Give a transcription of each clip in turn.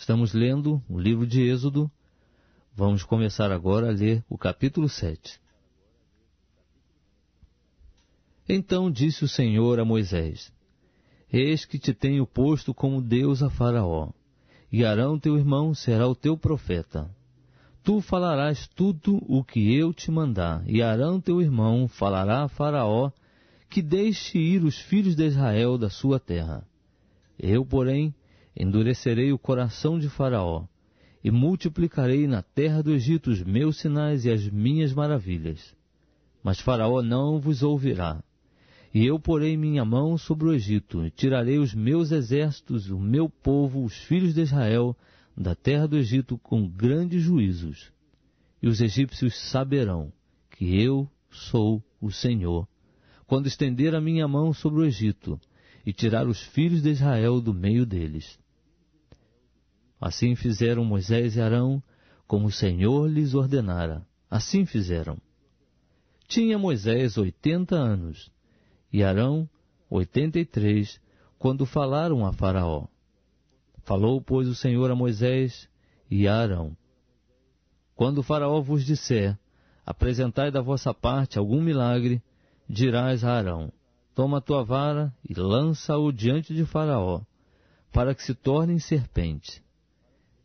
Estamos lendo o livro de Êxodo. Vamos começar agora a ler o capítulo 7. Então disse o Senhor a Moisés: Eis que te tenho posto como Deus a Faraó, e Arão teu irmão será o teu profeta. Tu falarás tudo o que eu te mandar, e Arão teu irmão falará a Faraó que deixe ir os filhos de Israel da sua terra. Eu, porém, endurecerei o coração de Faraó, e multiplicarei na terra do Egito os meus sinais e as minhas maravilhas. Mas Faraó não vos ouvirá. E eu porei minha mão sobre o Egito, e tirarei os meus exércitos, o meu povo, os filhos de Israel, da terra do Egito com grandes juízos. E os egípcios saberão que eu sou o Senhor, quando estender a minha mão sobre o Egito, e tirar os filhos de Israel do meio deles. Assim fizeram Moisés e Arão, como o Senhor lhes ordenara. Assim fizeram. Tinha Moisés oitenta anos, e Arão oitenta e três, quando falaram a Faraó. Falou, pois, o Senhor a Moisés e a Arão. Quando o Faraó vos disser, apresentai da vossa parte algum milagre, dirás a Arão, toma a tua vara e lança-o diante de Faraó, para que se torne serpente.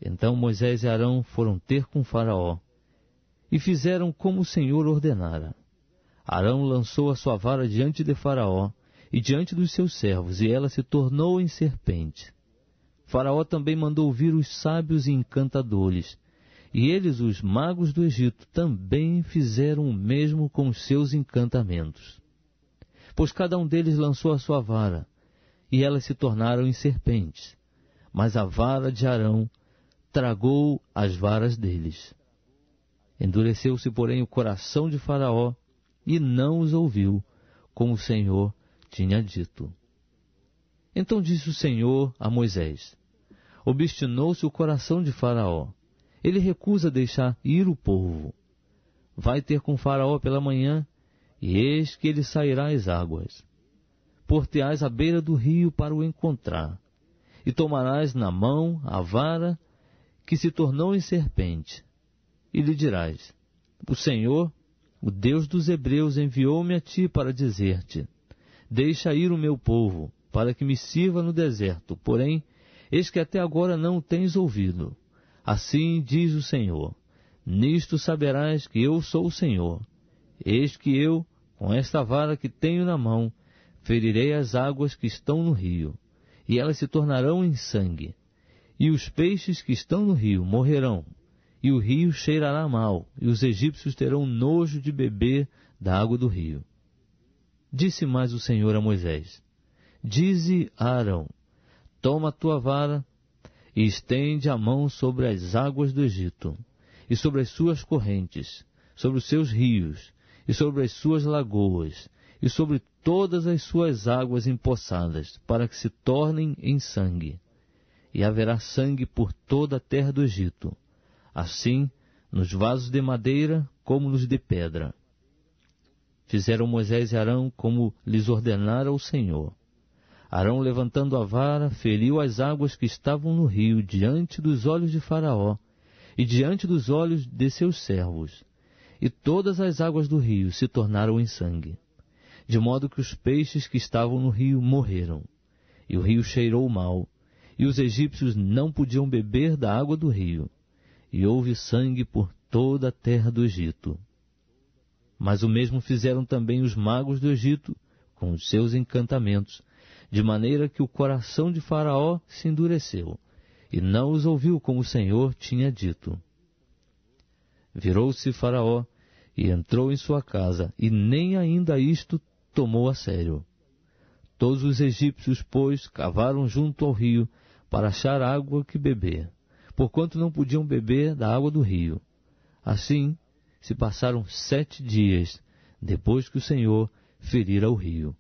Então Moisés e Arão foram ter com Faraó e fizeram como o Senhor ordenara. Arão lançou a sua vara diante de Faraó e diante dos seus servos, e ela se tornou em serpente. Faraó também mandou vir os sábios e encantadores, e eles, os magos do Egito, também fizeram o mesmo com os seus encantamentos. Pois cada um deles lançou a sua vara, e elas se tornaram em serpentes. Mas a vara de Arão tragou as varas deles. Endureceu-se, porém, o coração de Faraó e não os ouviu, como o Senhor tinha dito. Então disse o Senhor a Moisés: Obstinou-se o coração de Faraó. Ele recusa deixar ir o povo. Vai ter com Faraó pela manhã, e eis que ele sairá às águas. Porteás à beira do rio para o encontrar, e tomarás na mão a vara que se tornou em serpente. E lhe dirás: O Senhor, o Deus dos Hebreus, enviou-me a ti para dizer-te: Deixa ir o meu povo, para que me sirva no deserto. Porém, eis que até agora não tens ouvido. Assim diz o Senhor: Nisto saberás que eu sou o Senhor. Eis que eu, com esta vara que tenho na mão, ferirei as águas que estão no rio, e elas se tornarão em sangue e os peixes que estão no rio morrerão, e o rio cheirará mal, e os egípcios terão nojo de beber da água do rio. Disse mais o Senhor a Moisés: Dize a Arão: Toma a tua vara e estende a mão sobre as águas do Egito, e sobre as suas correntes, sobre os seus rios, e sobre as suas lagoas, e sobre todas as suas águas empoçadas, para que se tornem em sangue e haverá sangue por toda a terra do Egito, assim nos vasos de madeira como nos de pedra. Fizeram Moisés e Arão como lhes ordenara o Senhor. Arão, levantando a vara, feriu as águas que estavam no rio diante dos olhos de Faraó e diante dos olhos de seus servos, e todas as águas do rio se tornaram em sangue, de modo que os peixes que estavam no rio morreram. E o rio cheirou mal, e os egípcios não podiam beber da água do rio. E houve sangue por toda a terra do Egito. Mas o mesmo fizeram também os magos do Egito, com os seus encantamentos, de maneira que o coração de Faraó se endureceu, e não os ouviu como o Senhor tinha dito. Virou-se Faraó e entrou em sua casa, e nem ainda isto tomou a sério. Todos os egípcios, pois, cavaram junto ao rio para achar água que beber, porquanto não podiam beber da água do rio. Assim se passaram sete dias depois que o Senhor ferira o rio.